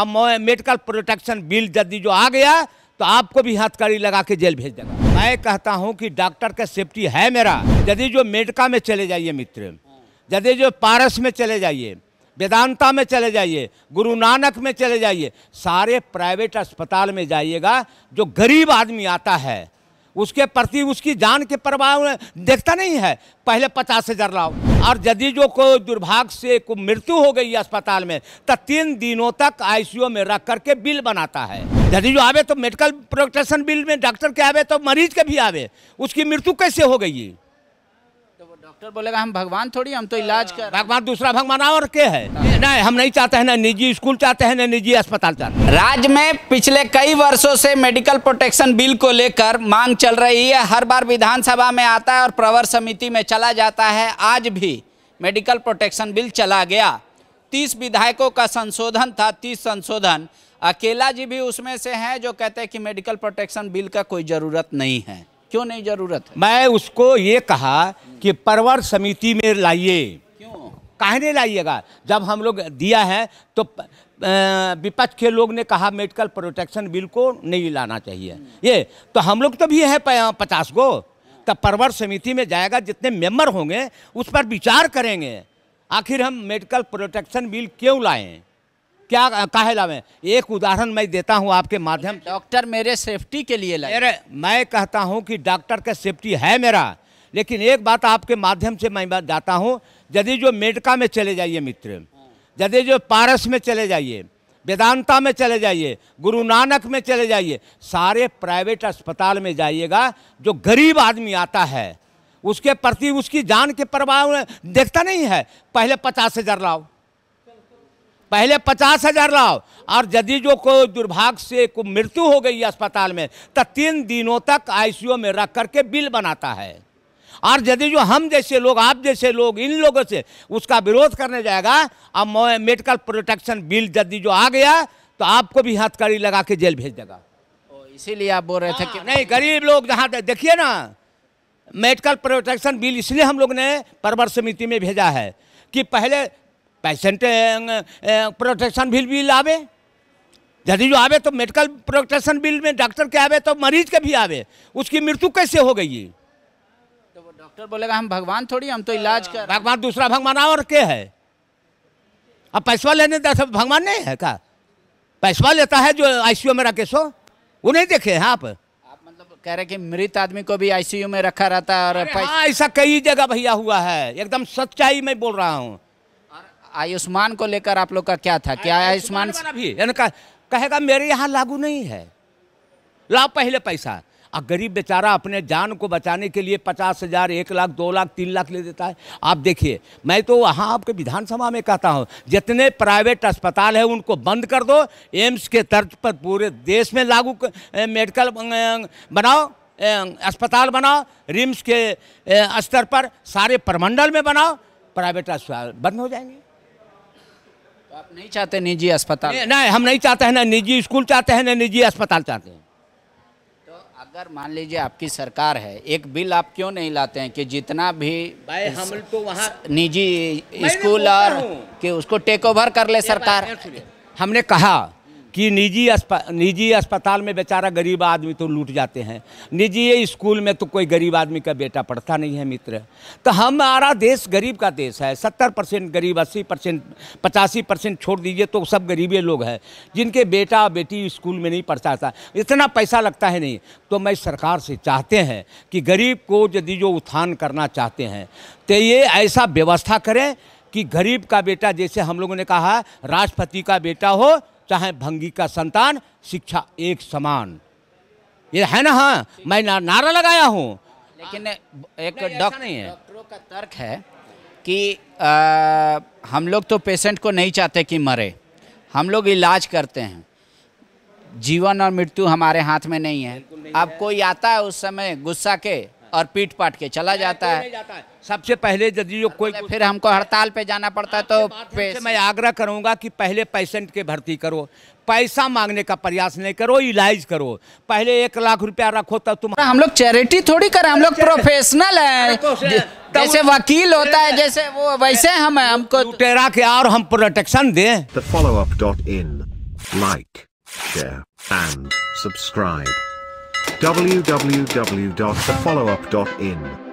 अब medical protection bill यदि जो आ गया तो आपको भी हथकड़ी लगा के जेल भेज देगा मैं कहता हूँ कि डॉक्टर का सेफ्टी है मेरा यदि जो मेडिका में चले जाइए मित्र यदि जो पारस में चले जाइए वेदांता में चले जाइए गुरु नानक में चले जाइए सारे प्राइवेट अस्पताल में जाइएगा जो गरीब आदमी आता है उसके प्रति उसकी जान के प्रभाव देखता नहीं है पहले पचास हजार लाओ और यदि जो को दुर्भाग्य से को मृत्यु हो गई अस्पताल में तो तीन दिनों तक आईसीयू में रख करके बिल बनाता है यदि जो आवे तो मेडिकल प्रोटेक्शन बिल में डॉक्टर के आवे तो मरीज के भी आवे उसकी मृत्यु कैसे हो गई तो डॉक्टर बोलेगा हम भगवान थोड़ी हम तो इलाज कर भगवान दूसरा भगवान और के है नहीं हम नहीं चाहते हैं ना निजी स्कूल चाहते हैं ना निजी अस्पताल चाहते हैं राज्य में पिछले कई वर्षों से मेडिकल प्रोटेक्शन बिल को लेकर मांग चल रही है हर बार विधानसभा में आता है और प्रवर समिति में चला जाता है आज भी मेडिकल प्रोटेक्शन बिल चला गया तीस विधायकों का संशोधन था तीस संशोधन अकेला जी भी उसमें से हैं जो कहते हैं कि मेडिकल प्रोटेक्शन बिल का कोई ज़रूरत नहीं है क्यों नहीं ज़रूरत है मैं उसको ये कहा कि परवर समिति में लाइए कहने लाइएगा जब हम लोग दिया है तो विपक्ष के लोग ने कहा मेडिकल प्रोटेक्शन बिल को नहीं लाना चाहिए ये तो हम लोग तो भी हैं पचास गो तो परवर समिति में जाएगा जितने मेंबर होंगे उस पर विचार करेंगे आखिर हम मेडिकल प्रोटेक्शन बिल क्यों लाएं क्या काहे लावें एक उदाहरण मैं देता हूं आपके माध्यम डॉक्टर मेरे सेफ्टी के लिए लाए मैं कहता हूं कि डॉक्टर का सेफ्टी है मेरा लेकिन एक बात आपके माध्यम से मैं जाता हूँ यदि जो मेडका में चले जाइए मित्र यदि जो पारस में चले जाइए वेदांता में चले जाइए गुरु नानक में चले जाइए सारे प्राइवेट अस्पताल में जाइएगा जो गरीब आदमी आता है उसके प्रति उसकी जान के प्रभाव देखता नहीं है पहले पचास हज़ार लाओ पहले पचास हज़ार लाओ और यदि जो को दुर्भाग्य से को मृत्यु हो गई अस्पताल में तो तीन दिनों तक आईसीयू में रख करके बिल बनाता है और यदि जो हम जैसे लोग आप जैसे लोग इन लोगों से उसका विरोध करने जाएगा अब मेडिकल प्रोटेक्शन बिल यदि जो आ गया तो आपको भी हथकड़ी लगा के जेल भेज देगा इसीलिए आप बोल रहे थे कि हाँ, नहीं गरीब लोग जहाँ देखिए ना मेडिकल प्रोटेक्शन बिल इसलिए हम लोग ने परवर समिति में भेजा है कि पहले पेशेंट प्रोटेक्शन बिल बिल आवे यदि जो आवे तो मेडिकल प्रोटेक्शन बिल में डॉक्टर के आवे तो मरीज के भी आवे उसकी मृत्यु कैसे हो गई डॉक्टर बोलेगा हम भगवान थोड़ी हम तो इलाज हाँ। कर भगवान दूसरा भगवान और के है अब पैसवा लेने तो भगवान नहीं है क्या पैसवा लेता है जो आईसीयू में रखे सो वो नहीं देखे हैं आप आप मतलब कह रहे कि मृत आदमी को भी आईसीयू में रखा रहता है और हाँ ऐसा कई जगह भैया हुआ है एकदम सच्चाई में बोल रहा हूँ आयुष्मान को लेकर आप लोग का क्या था क्या आयुष्मान भी कहेगा मेरे यहाँ लागू नहीं है लाओ पहले पैसा और गरीब बेचारा अपने जान को बचाने के लिए पचास हज़ार एक लाख दो लाख तीन लाख ले देता है आप देखिए मैं तो वहाँ आपके विधानसभा में कहता हूँ जितने प्राइवेट अस्पताल हैं उनको बंद कर दो एम्स के तर्ज पर पूरे देश में लागू मेडिकल बनाओ अस्पताल बनाओ रिम्स के स्तर पर सारे प्रमंडल में बनाओ प्राइवेट अस्पताल बंद हो जाएंगे तो आप नहीं चाहते निजी अस्पताल नहीं, नहीं हम नहीं चाहते हैं ना निजी स्कूल चाहते हैं ना निजी अस्पताल चाहते हैं अगर मान लीजिए आपकी सरकार है एक बिल आप क्यों नहीं लाते हैं कि जितना भी भाई हम तो वहाँ निजी स्कूल और कि उसको टेक ओवर कर ले सरकार हमने कहा कि निजी अस्प निजी अस्पताल में बेचारा गरीब आदमी तो लूट जाते हैं निजी स्कूल में तो कोई गरीब आदमी का बेटा पढ़ता नहीं है मित्र तो हमारा देश गरीब का देश है सत्तर परसेंट गरीब अस्सी परसेंट पचासी परसेंट छोड़ दीजिए तो सब गरीबे लोग हैं जिनके बेटा बेटी स्कूल में नहीं पढ़ता था इतना पैसा लगता है नहीं तो मैं सरकार से चाहते हैं कि गरीब को यदि जो उत्थान करना चाहते हैं तो ये ऐसा व्यवस्था करें कि गरीब का बेटा जैसे हम लोगों ने कहा राष्ट्रपति का बेटा हो चाहे भंगी का संतान शिक्षा एक समान ये है ना हाँ मैं ना, नारा लगाया हूँ लेकिन एक डॉक्टर नहीं है डॉक्टरों का तर्क है कि आ, हम लोग तो पेशेंट को नहीं चाहते कि मरे हम लोग इलाज करते हैं जीवन और मृत्यु हमारे हाथ में नहीं है नहीं अब है। कोई आता है उस समय गुस्सा के और पीट पाट के चला जाता है सबसे पहले यदि जो कोई फिर हमको हड़ताल पे जाना पड़ता है तो मैं आग्रह करूंगा कि पहले पेशेंट के भर्ती करो पैसा मांगने का प्रयास नहीं करो इलाज करो पहले एक लाख रुपया रखो तब तुम हम लोग चैरिटी थोड़ी कर हम लोग प्रोफेशनल है तो तो जैसे वकील होता है जैसे वो वैसे हम हमको टेरा के और हम प्रोटेक्शन दें follow like and subscribe www.thefollowup.in